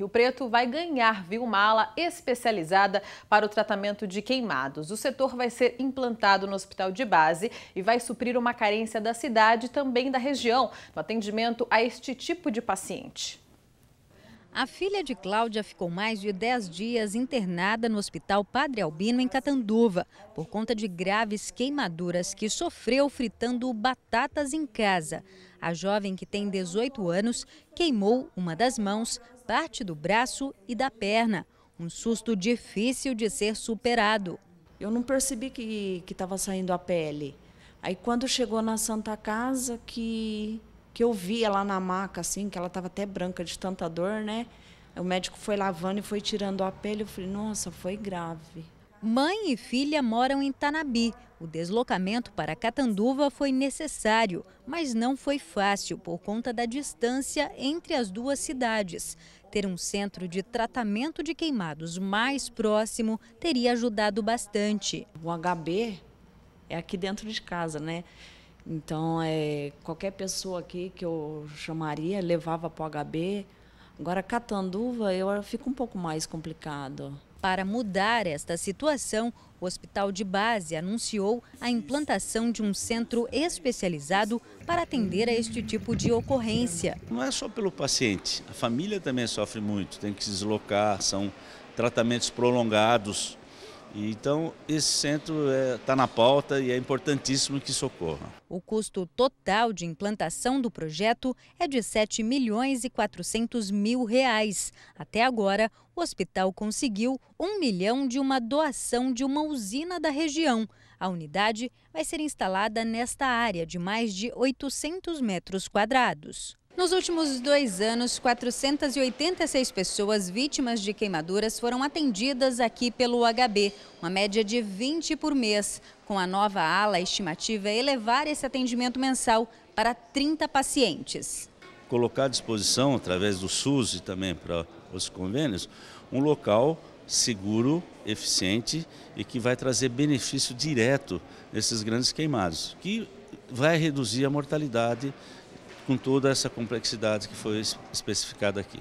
Rio Preto vai ganhar, viu, mala especializada para o tratamento de queimados. O setor vai ser implantado no hospital de base e vai suprir uma carência da cidade e também da região no atendimento a este tipo de paciente. A filha de Cláudia ficou mais de 10 dias internada no Hospital Padre Albino, em Catanduva, por conta de graves queimaduras que sofreu fritando batatas em casa. A jovem, que tem 18 anos, queimou uma das mãos, parte do braço e da perna. Um susto difícil de ser superado. Eu não percebi que estava saindo a pele. Aí, quando chegou na Santa Casa, que que eu vi ela na maca, assim, que ela estava até branca de tanta dor, né? O médico foi lavando e foi tirando a pele. Eu falei, nossa, foi grave. Mãe e filha moram em Tanabi. O deslocamento para Catanduva foi necessário, mas não foi fácil por conta da distância entre as duas cidades. Ter um centro de tratamento de queimados mais próximo teria ajudado bastante. O HB é aqui dentro de casa, né? Então, é, qualquer pessoa aqui que eu chamaria, levava para o HB. Agora, Catanduva, eu fico um pouco mais complicado. Para mudar esta situação, o Hospital de Base anunciou a implantação de um centro especializado para atender a este tipo de ocorrência. Não é só pelo paciente, a família também sofre muito, tem que se deslocar, são tratamentos prolongados então, esse centro está é, tá na pauta e é importantíssimo que socorra. O custo total de implantação do projeto é de 7 milhões e 400 mil reais. Até agora, o hospital conseguiu 1 milhão de uma doação de uma usina da região. A unidade vai ser instalada nesta área de mais de 800 metros quadrados. Nos últimos dois anos, 486 pessoas vítimas de queimaduras foram atendidas aqui pelo HB, uma média de 20 por mês. Com a nova ala, a estimativa é elevar esse atendimento mensal para 30 pacientes colocar à disposição, através do SUS e também para os convênios, um local seguro, eficiente e que vai trazer benefício direto nesses grandes queimados, que vai reduzir a mortalidade com toda essa complexidade que foi especificada aqui.